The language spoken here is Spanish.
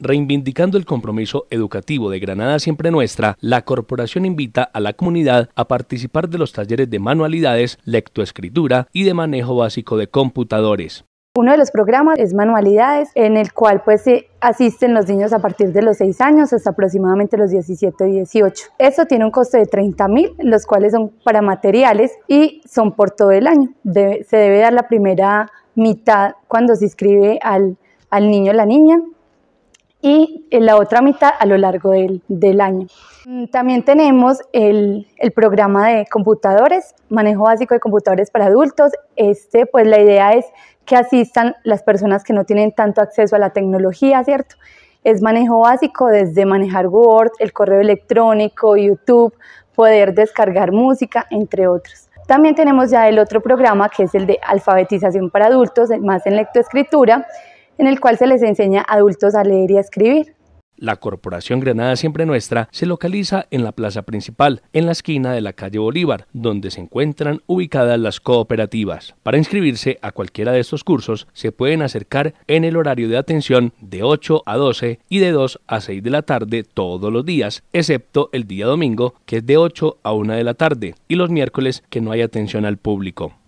Reivindicando el compromiso educativo de Granada Siempre Nuestra, la corporación invita a la comunidad a participar de los talleres de manualidades, lectoescritura y de manejo básico de computadores. Uno de los programas es manualidades, en el cual pues se asisten los niños a partir de los 6 años hasta aproximadamente los 17 y 18. Eso tiene un costo de 30 mil, los cuales son para materiales y son por todo el año. se debe dar la primera mitad cuando se inscribe al, al niño o la niña y la otra mitad a lo largo del, año. Mm, también tenemos el, el, programa de computadores, manejo básico de computadores para adultos. Este, pues la idea es que asistan las personas que no tienen tanto acceso a la tecnología, ¿cierto? Es manejo básico desde manejar Word, el correo electrónico, YouTube, poder descargar música, entre otros. También tenemos ya el otro programa que es el de alfabetización para adultos, más en lectoescritura en el cual se les enseña a adultos a leer y a escribir. La Corporación Granada Siempre Nuestra se localiza en la plaza principal, en la esquina de la calle Bolívar, donde se encuentran ubicadas las cooperativas. Para inscribirse a cualquiera de estos cursos, se pueden acercar en el horario de atención de 8 a 12 y de 2 a 6 de la tarde todos los días, excepto el día domingo, que es de 8 a 1 de la tarde, y los miércoles, que no hay atención al público.